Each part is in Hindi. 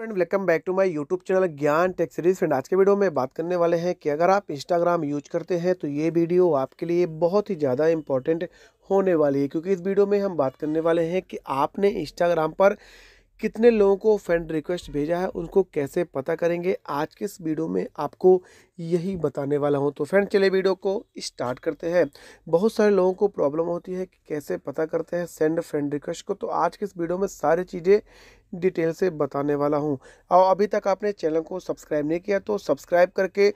friend welcome back to my YouTube channel Gyan tech series friend आज के वीडियो में बात करने वाले हैं कि अगर आप इंस्टाग्राम यूज करते हैं तो ये वीडियो आपके लिए बहुत ही ज़्यादा इंपॉर्टेंट होने वाली है क्योंकि इस वीडियो में हम बात करने वाले हैं कि आपने इंस्टाग्राम पर कितने लोगों को फ्रेंड रिक्वेस्ट भेजा है उनको कैसे पता करेंगे आज के इस वीडियो में आपको यही बताने वाला हूं तो फ्रेंड चले वीडियो को स्टार्ट करते हैं बहुत सारे लोगों को प्रॉब्लम होती है कि कैसे पता करते हैं सेंड फ्रेंड रिक्वेस्ट को तो आज के इस वीडियो में सारी चीज़ें डिटेल से बताने वाला हूं और अभी तक आपने चैनल को सब्सक्राइब नहीं किया तो सब्सक्राइब करके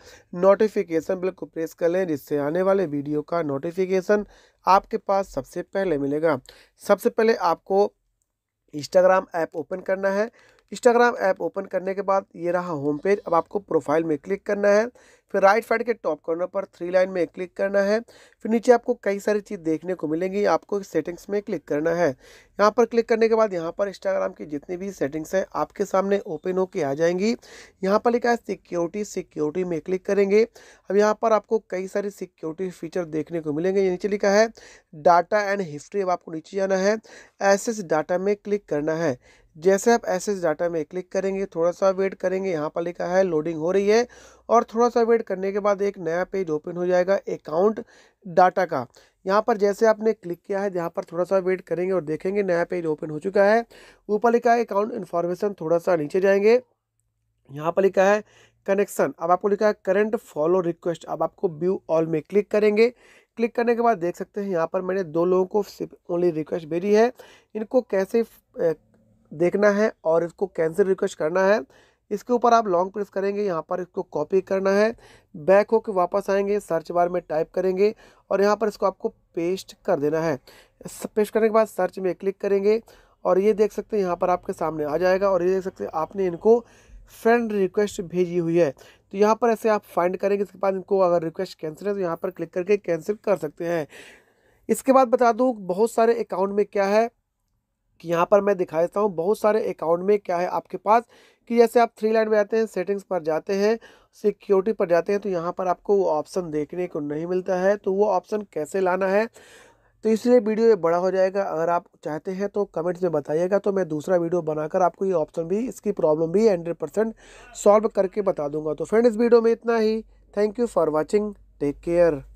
नोटिफिकेशन बिल को प्रेस कर लें जिससे आने वाले वीडियो का नोटिफिकेशन आपके पास सबसे पहले मिलेगा सबसे पहले आपको इंस्टाग्राम ऐप ओपन करना है इंस्टाग्राम ऐप ओपन करने के बाद ये रहा होम पेज अब आपको प्रोफाइल में क्लिक करना है फिर राइट साइड के टॉप कॉर्नर पर थ्री लाइन में क्लिक करना है फिर नीचे आपको कई सारी चीज़ देखने को मिलेंगी आपको सेटिंग्स में क्लिक करना है यहाँ पर क्लिक करने के बाद यहाँ पर इंस्टाग्राम की जितनी भी सेटिंग्स हैं आपके सामने ओपन होके आ जाएंगी यहाँ पर लिखा है सिक्योरिटी सिक्योरिटी में क्लिक करेंगे अब यहाँ पर आपको कई सारी सिक्योरिटी फीचर देखने को मिलेंगे नीचे लिखा है डाटा एंड हिस्ट्री अब आपको नीचे जाना है एसेस डाटा में क्लिक करना है जैसे आप एस डाटा में क्लिक करेंगे थोड़ा सा वेट करेंगे यहाँ पर लिखा है लोडिंग हो रही है और थोड़ा सा वेट करने के बाद एक नया पेज ओपन हो जाएगा अकाउंट डाटा का यहाँ पर जैसे आपने क्लिक किया है यहाँ पर थोड़ा सा वेट करेंगे और देखेंगे नया पेज ओपन हो चुका है ऊपर लिखा है अकाउंट इन्फॉर्मेशन थोड़ा सा नीचे जाएंगे यहाँ पर लिखा है कनेक्शन अब आपको लिखा है करंट फॉलो रिक्वेस्ट अब आपको व्यू ऑल में क्लिक करेंगे क्लिक करने के बाद देख सकते हैं यहाँ पर मैंने दो लोगों को सिर्फ ओनली रिक्वेस्ट भेजी है इनको कैसे देखना है और इसको कैंसिल रिक्वेस्ट करना है इसके ऊपर आप लॉन्ग प्रेस करेंगे यहाँ पर इसको कॉपी करना है बैक होकर वापस आएंगे सर्च बार में टाइप करेंगे और यहाँ पर इसको आपको पेस्ट कर देना है पेस्ट करने के बाद सर्च में क्लिक करेंगे और ये देख सकते हैं यहाँ पर आपके सामने आ जाएगा और ये देख सकते हैं आपने इनको फ्रेंड रिक्वेस्ट भेजी हुई है तो यहाँ पर ऐसे आप फाइंड करेंगे इसके बाद इनको अगर रिक्वेस्ट कैंसिल है तो यहाँ पर क्लिक करके कैंसिल कर सकते हैं इसके बाद बता दूँ बहुत सारे अकाउंट में क्या है कि यहाँ पर मैं दिखा देता हूँ बहुत सारे अकाउंट में क्या है आपके पास कि जैसे आप थ्री लाइन में आते हैं सेटिंग्स पर जाते हैं सिक्योरिटी पर जाते हैं तो यहाँ पर आपको वो ऑप्शन देखने को नहीं मिलता है तो वो ऑप्शन कैसे लाना है तो इसलिए वीडियो ये बड़ा हो जाएगा अगर आप चाहते हैं तो कमेंट्स में बताइएगा तो मैं दूसरा वीडियो बनाकर आपको ये ऑप्शन भी इसकी प्रॉब्लम भी हंड्रेड परसेंट सॉल्व करके बता दूंगा तो फ्रेंड इस वीडियो में इतना ही thank you for watching take care